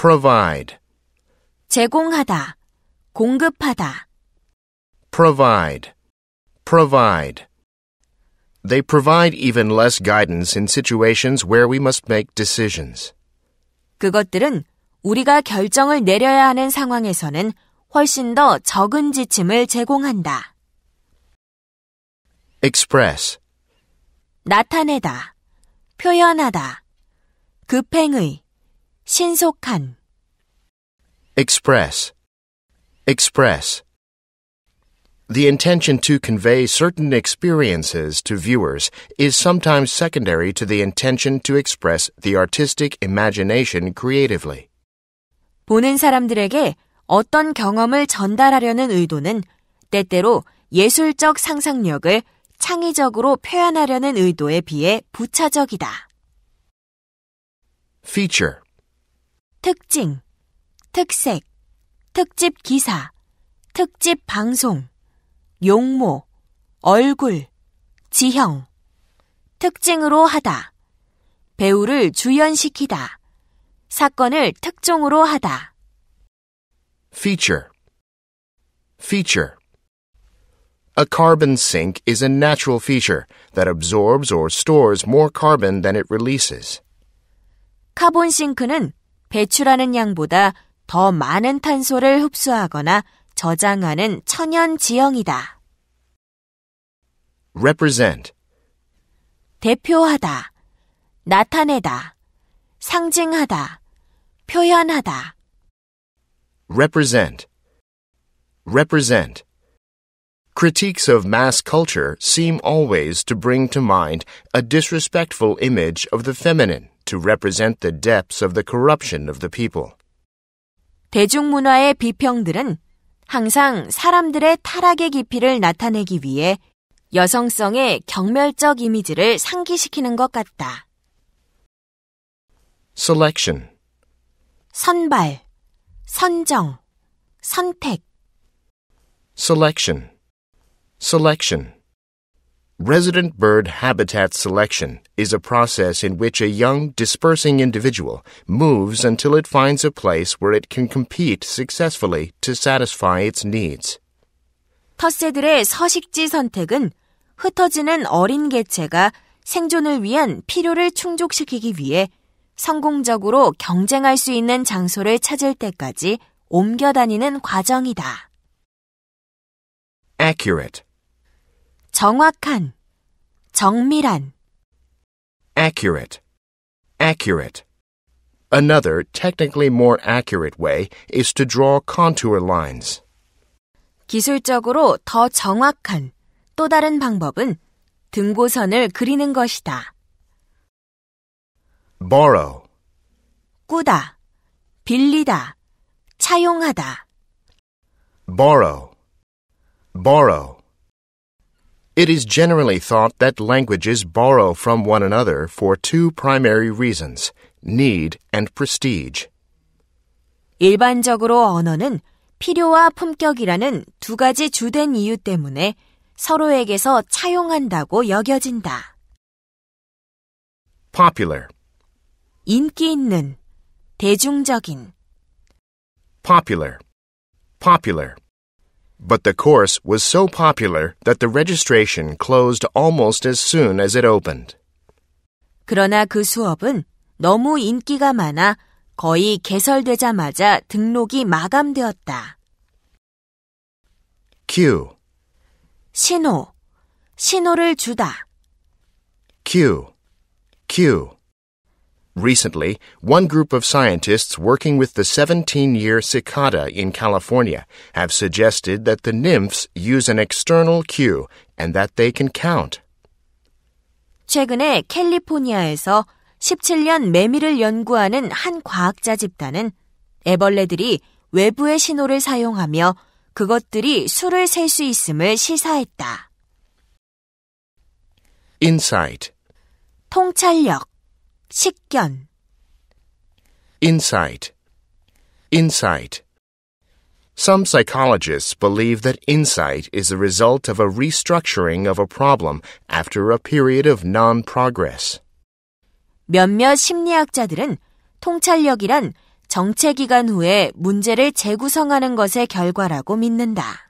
provide 제공하다 공급하다 provide provide They provide even less guidance in situations where we must make decisions. 그것들은 우리가 결정을 내려야 하는 상황에서는 훨씬 더 적은 지침을 제공한다. express 나타내다 표현하다 급행의 신속한 express express The intention to convey certain experiences to viewers is sometimes secondary to the intention to express the artistic imagination creatively. 보는 사람들에게 어떤 경험을 전달하려는 의도는 때때로 예술적 상상력을 창의적으로 표현하려는 의도에 비해 부차적이다. feature 특징, 특색, 특집 기사, 특집 방송, 용모, 얼굴, 지형, 특징으로 하다, 배우를 주연시키다, 사건을 특종으로 하다. feature, feature. A carbon sink is a natural feature that absorbs or stores more carbon than it releases. 카본 싱크는 배출하는 양보다 더 많은 탄소를 흡수하거나 저장하는 천연 지형이다. represent 대표하다, 나타내다, 상징하다, 표현하다. represent represent Critiques of mass culture seem always to bring to mind a disrespectful image of the feminine. to represent the depths of the corruption of the people. 대중문화의 비평들은 항상 사람들의 타락의 깊이를 나타내기 위해 여성성의 경멸적 이미지를 상기시키는 것 같다. selection 선발, 선정, 선택 selection selection Resident bird habitat selection is a process in which a young dispersing individual moves until it finds a place where it can compete successfully to satisfy its needs. 텃새들의 서식지 선택은 흩어지는 어린 개체가 생존을 위한 필요를 충족시키기 위해 성공적으로 경쟁할 수 있는 장소를 찾을 때까지 옮겨 다니는 과정이다. accurate 정확한, 정밀한. accurate, accurate. Another technically more accurate way is to draw contour lines. 기술적으로 더 정확한 또 다른 방법은 등고선을 그리는 것이다. borrow 꾸다, 빌리다, 차용하다. borrow borrow It is generally thought that languages borrow from one another for two primary reasons, need and prestige. 일반적으로 언어는 필요와 품격이라는 두 가지 주된 이유 때문에 서로에게서 차용한다고 여겨진다. popular 인기 있는 대중적인 popular popular But the course was so popular that the registration closed almost as soon as it opened. 그러나 그 수업은 너무 인기가 많아 거의 개설되자마자 등록이 마감되었다. Q 신호 신호를 주다. Q Q Recently, one group of scientists working with the 17 year cicada in California have suggested that the nymphs use an external cue and that they can count. 최근에 캘리포니아에서 17년 매미를 연구하는 한 과학자 집단은 애벌레들이 외부의 신호를 사용하며 그것들이 수를 셀수 있음을 시사했다. insight 통찰력 식견 insight insight Some psychologists believe that insight is the result of a restructuring of a problem after a period of non-progress. 몇몇 심리학자들은 통찰력이란 정체 기간 후에 문제를 재구성하는 것의 결과라고 믿는다.